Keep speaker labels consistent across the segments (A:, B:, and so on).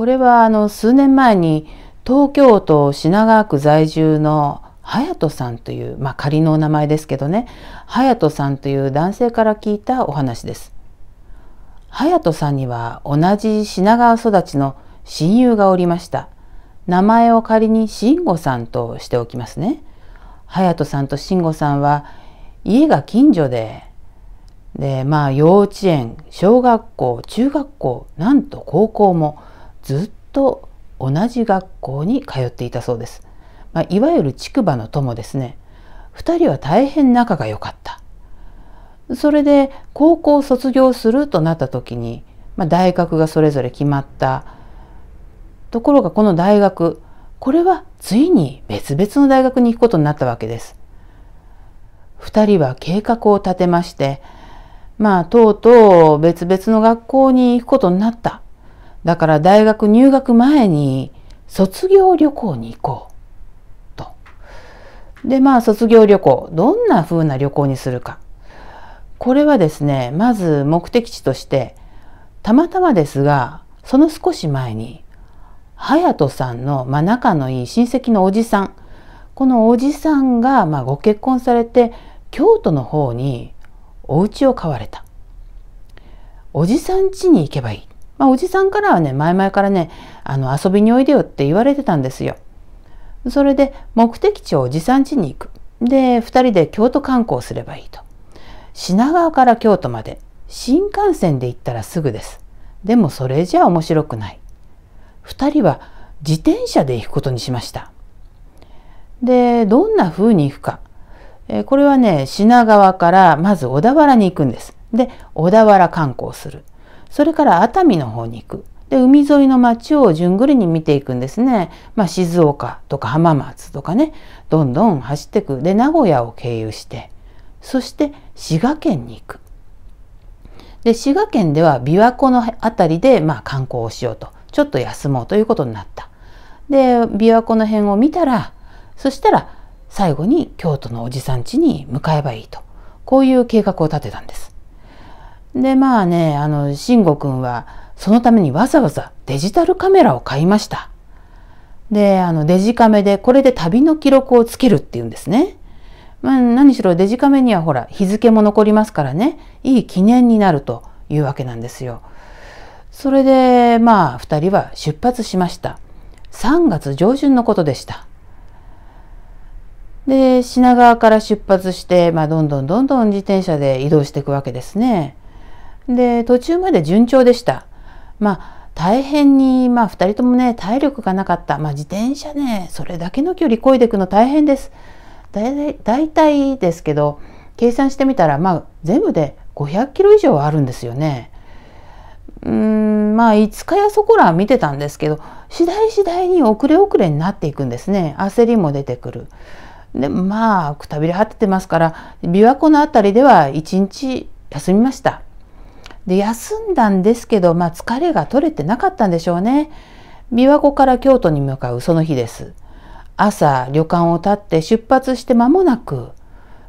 A: これはあの数年前に東京都品川区在住の隼人さんという、まあ、仮のお名前ですけどね隼人さんという男性から聞いたお話です。隼人さんには同じ品川育ちの親友がおりました。名前を仮に慎吾さんとしておきますね。隼人さんと慎吾さんは家が近所ででまあ幼稚園小学校中学校なんと高校もずっと同じ学校に通っていたそうです、まあ、いわゆる竹馬の友ですね2人は大変仲が良かったそれで高校を卒業するとなった時に、まあ、大学がそれぞれ決まったところがこの大学これはついに別々の大学に行くことになったわけです2人は計画を立てましてまあとうとう別々の学校に行くことになっただから大学入学前に卒業旅行に行こう。と。で、まあ卒業旅行。どんな風な旅行にするか。これはですね、まず目的地として、たまたまですが、その少し前に、隼人さんの、まあ、仲のいい親戚のおじさん。このおじさんが、まあ、ご結婚されて、京都の方にお家を買われた。おじさん家に行けばいい。まあ、おじさんからはね、前々からね、あの、遊びにおいでよって言われてたんですよ。それで、目的地をおじさん家に行く。で、2人で京都観光すればいいと。品川から京都まで、新幹線で行ったらすぐです。でもそれじゃ面白くない。2人は自転車で行くことにしました。で、どんな風に行くか。えこれはね、品川からまず小田原に行くんです。で、小田原観光する。それから熱海の方に行く。で、海沿いの街を順繰りに見ていくんですね。まあ、静岡とか浜松とかね、どんどん走っていく。で、名古屋を経由して、そして滋賀県に行く。で、滋賀県では琵琶湖の辺りで、まあ、観光をしようと。ちょっと休もうということになった。で、琵琶湖の辺を見たら、そしたら最後に京都のおじさん家に向かえばいいと。こういう計画を立てたんです。でまあねあの慎吾くんはそのためにわざわざデジタルカメラを買いました。であのデジカメでこれで旅の記録をつけるっていうんですね。まあ、何しろデジカメにはほら日付も残りますからねいい記念になるというわけなんですよ。それでまあ2人は出発しました。3月上旬のことでした。で品川から出発して、まあ、どんどんどんどん自転車で移動していくわけですね。で途中まで順調でした。まあ大変に、まあ、2人ともね体力がなかった、まあ、自転車ねそれだけの距離こいでいくの大変です大体ですけど計算してみたら、まあ、全部で500キロ以上はあるんですよねうんまあ5日やそこら見てたんですけど次第次第に遅れ遅れになっていくんですね焦りも出てくるでまあくたびれ果ててますから琵琶湖の辺りでは1日休みましたで休んだんですけど、まあ、疲れが取れてなかったんでしょうね琵琶湖から京都に向かうその日です朝旅館を立って出発して間もなく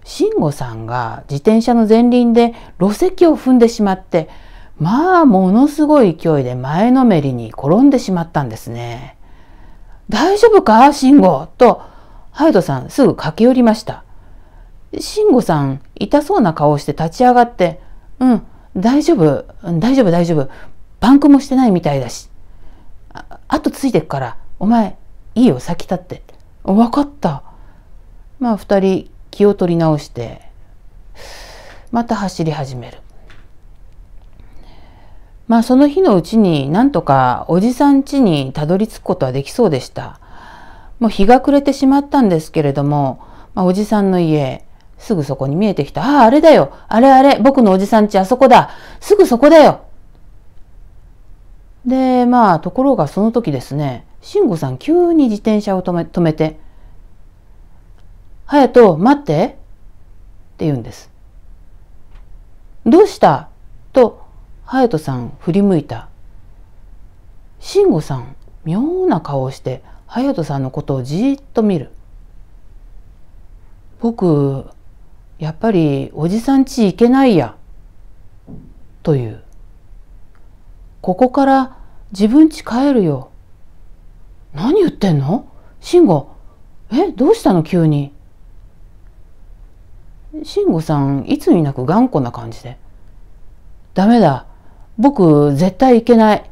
A: 慎吾さんが自転車の前輪で路石を踏んでしまってまあものすごい勢いで前のめりに転んでしまったんですね。大丈夫か慎吾とハイドさんすぐ駆け寄りました。慎吾さん痛そうな顔して立ち上がって「うん大丈夫大丈夫大丈夫パンクもしてないみたいだしああとついてくからお前いいよ先立って分かったまあ2人気を取り直してまた走り始めるまあその日のうちになんとかおじさん家にたどり着くことはできそうでしたもう日が暮れてしまったんですけれども、まあ、おじさんの家すぐそこに見えてきた。ああ、あれだよ。あれあれ。僕のおじさんちあそこだ。すぐそこだよ。で、まあ、ところがその時ですね、慎吾さん急に自転車を止め止めて、隼人、待って。って言うんです。どうしたと、隼人さん振り向いた。慎吾さん、妙な顔をして、隼人さんのことをじーっと見る。僕、やっぱりおじさん家行けないやというここから自分家帰るよ何言ってんの慎吾えどうしたの急に慎吾さんいつになく頑固な感じで「ダメだ僕絶対行けない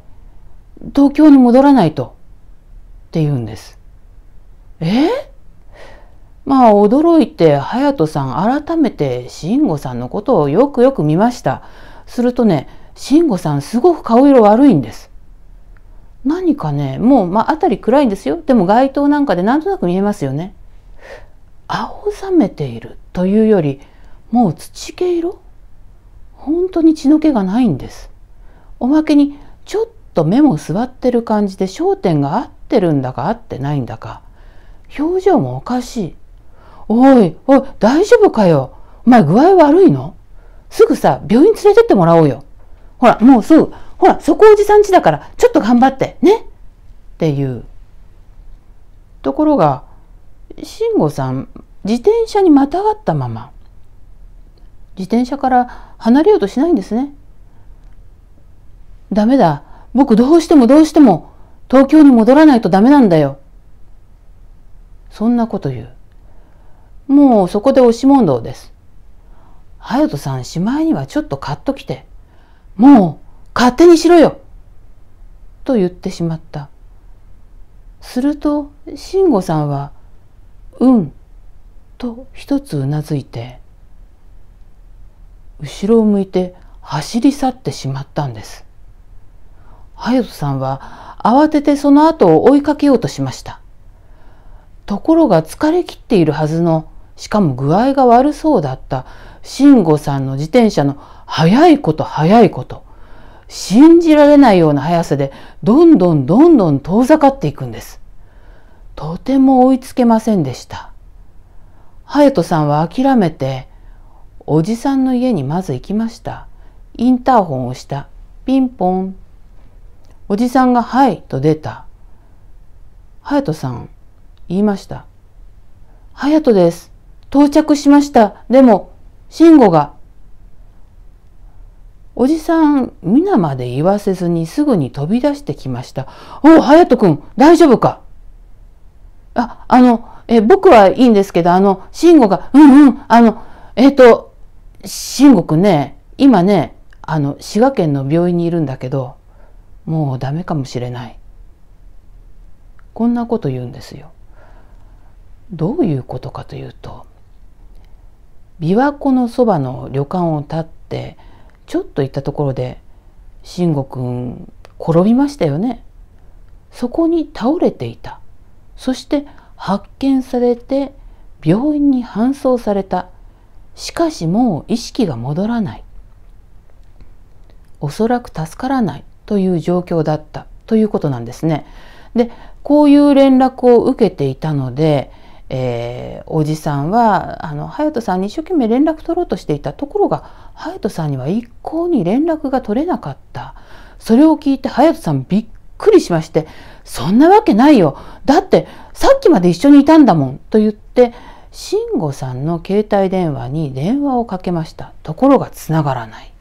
A: 東京に戻らないと」って言うんですえまあ驚いて隼人さん改めて慎吾さんのことをよくよく見ました。するとね慎吾さんすごく顔色悪いんです。何かねもう、まあ、辺り暗いんですよでも街灯なんかでなんとなく見えますよね。青ざめているというよりもう土毛色本当に血の気がないんです。おまけにちょっと目も座ってる感じで焦点が合ってるんだか合ってないんだか表情もおかしいおい、おい、大丈夫かよ。お前具合悪いのすぐさ、病院連れてってもらおうよ。ほら、もうすぐ、ほら、そこおじさん家だから、ちょっと頑張って、ね。っていう。ところが、慎吾さん、自転車にまたがったまま、自転車から離れようとしないんですね。ダメだ。僕どうしてもどうしても東京に戻らないとダメなんだよ。そんなこと言う。もうそこで押し問答です。隼人さん、しまいにはちょっとカッときて、もう勝手にしろよと言ってしまった。すると、慎吾さんは、うん、と一つうなずいて、後ろを向いて走り去ってしまったんです。隼人さんは慌ててその後を追いかけようとしました。ところが疲れきっているはずのしかも具合が悪そうだった慎吾さんの自転車の速いこと速いこと、信じられないような速さでどんどんどんどん遠ざかっていくんです。とても追いつけませんでした。隼人さんは諦めて、おじさんの家にまず行きました。インターホンをした。ピンポン。おじさんがはいと出た。隼人さん、言いました。隼人です。到着しました。でも、慎吾が、おじさん、皆まで言わせずにすぐに飛び出してきました。おう、隼人君、大丈夫かあ、あの、え、僕はいいんですけど、あの、慎吾が、うんうん、あの、えっ、ー、と、慎吾くんね、今ね、あの、滋賀県の病院にいるんだけど、もうダメかもしれない。こんなこと言うんですよ。どういうことかというと、琵琶湖のそばの旅館を立ってちょっと行ったところで慎吾くん転びましたよね。そこに倒れていた。そして発見されて病院に搬送された。しかしもう意識が戻らない。おそらく助からないという状況だったということなんですね。で、こういう連絡を受けていたので、えー、おじさんはあの隼人さんに一生懸命連絡取ろうとしていたところが隼人さんには一向に連絡が取れなかったそれを聞いて隼人さんびっくりしまして「そんなわけないよだってさっきまで一緒にいたんだもん」と言って慎吾さんの携帯電話に電話をかけましたところがつながらない。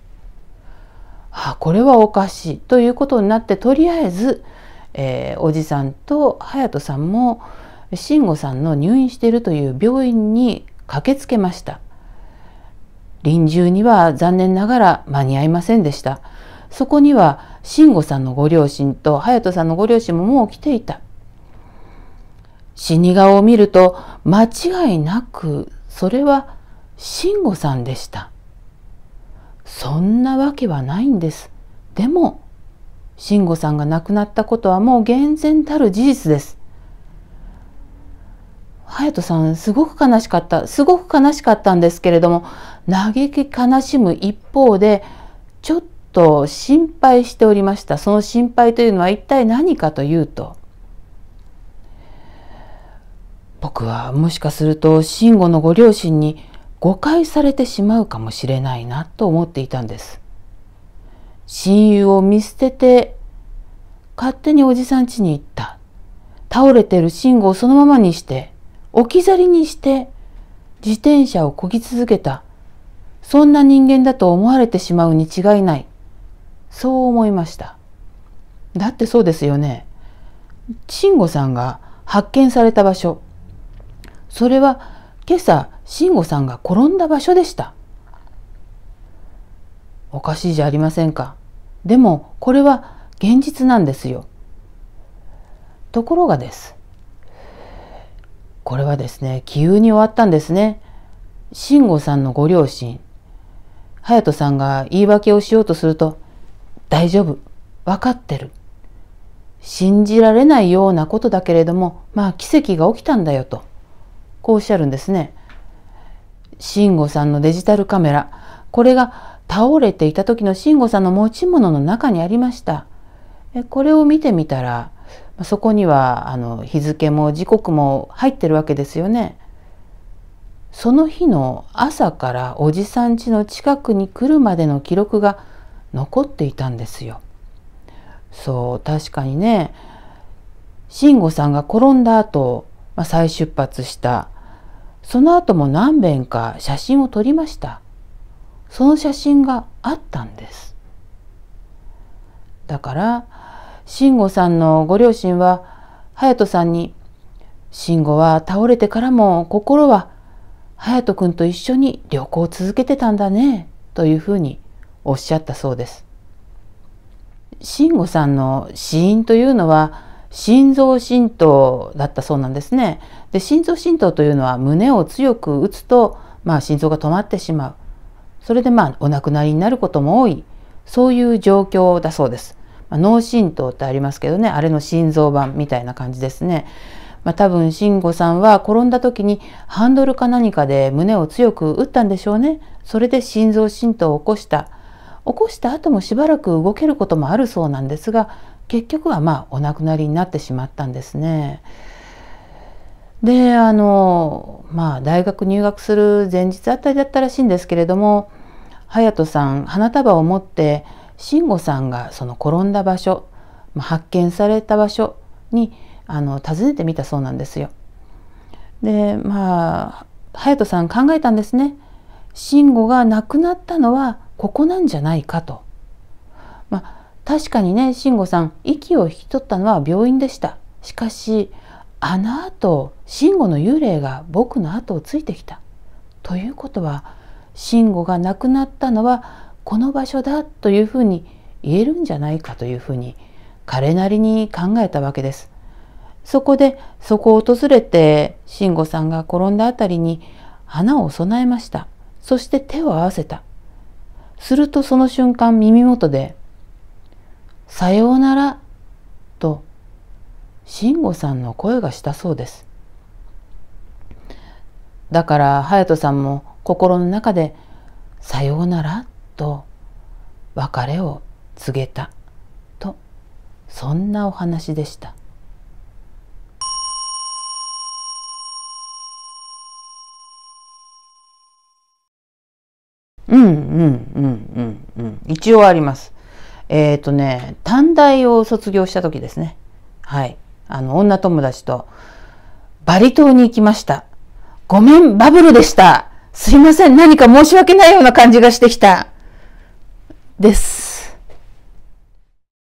A: あこれはおかしいということになってとりあえず、えー、おじさんと隼人さんも「慎吾さんの入院しているという病院に駆けつけました臨終には残念ながら間に合いませんでしたそこには慎吾さんのご両親と隼人さんのご両親ももう来ていた死に顔を見ると間違いなくそれは慎吾さんでしたそんなわけはないんですでも慎吾さんが亡くなったことはもう厳然たる事実です隼人さんすごく悲しかったすごく悲しかったんですけれども嘆き悲しむ一方でちょっと心配しておりましたその心配というのは一体何かというと僕はもしかすると慎吾のご両親に誤解されてしまうかもしれないなと思っていたんです親友を見捨てて勝手におじさん家に行った倒れてる慎吾をそのままにして置き去りにして自転車をこぎ続けたそんな人間だと思われてしまうに違いないそう思いましただってそうですよね慎吾さんが発見された場所それは今朝慎吾さんが転んだ場所でしたおかしいじゃありませんかでもこれは現実なんですよところがですこれはですね、気憂に終わったんですね。慎吾さんのご両親、隼人さんが言い訳をしようとすると、大丈夫、分かってる。信じられないようなことだけれども、まあ奇跡が起きたんだよと、こうおっしゃるんですね。慎吾さんのデジタルカメラ、これが倒れていた時の慎吾さんの持ち物の中にありました。これを見てみたら、そこにはあの日付も時刻も入ってるわけですよね。その日の朝からおじさん家の近くに来るまでの記録が残っていたんですよ。そう確かにね慎吾さんが転んだ後、まあ、再出発したその後も何遍か写真を撮りましたその写真があったんですだから慎吾さんのご両親は隼人さんに「慎吾は倒れてからも心は隼人君と一緒に旅行を続けてたんだね」というふうにおっしゃったそうです。慎吾さんの死因というのは心臓浸透だったそうなんですね。で心臓浸透というのは胸を強く打つと、まあ、心臓が止まってしまうそれでまあお亡くなりになることも多いそういう状況だそうです。まあ、脳震盪ってありますけどねあれの心臓版みたいな感じですね。まあ、多分慎吾さんは転んだ時にハンドルか何かで胸を強く打ったんでしょうねそれで心臓浸透を起こした起こした後もしばらく動けることもあるそうなんですが結局はまあお亡くなりになってしまったんですね。であのまあ大学入学する前日あたりだったらしいんですけれども隼人さん花束を持って慎吾さんがその転んだ場所発見された場所にあの訪ねてみたそうなんですよ。でまあ隼人さん考えたんですね。慎吾が亡くなったのはここなんじゃないかと。まあ、確かにね慎吾さん息を引き取ったのは病院でした。しかしあの後慎吾の幽霊が僕の後をついてきた。ということは慎吾が亡くなったのはこの場所だというふうに言えるんじゃないかというふうに彼なりに考えたわけです。そこでそこを訪れて慎吾さんが転んだ辺りに花を供えました。そして手を合わせた。するとその瞬間耳元で「さようなら」と慎吾さんの声がしたそうです。だから隼人さんも心の中で「さようなら」と別れを告げたとそんなお話でした。うんうんうんうんうん一応あります。えっ、ー、とね短大を卒業した時ですねはいあの女友達とバリ島に行きました。ごめんバブルでした。すいません何か申し訳ないような感じがしてきた。this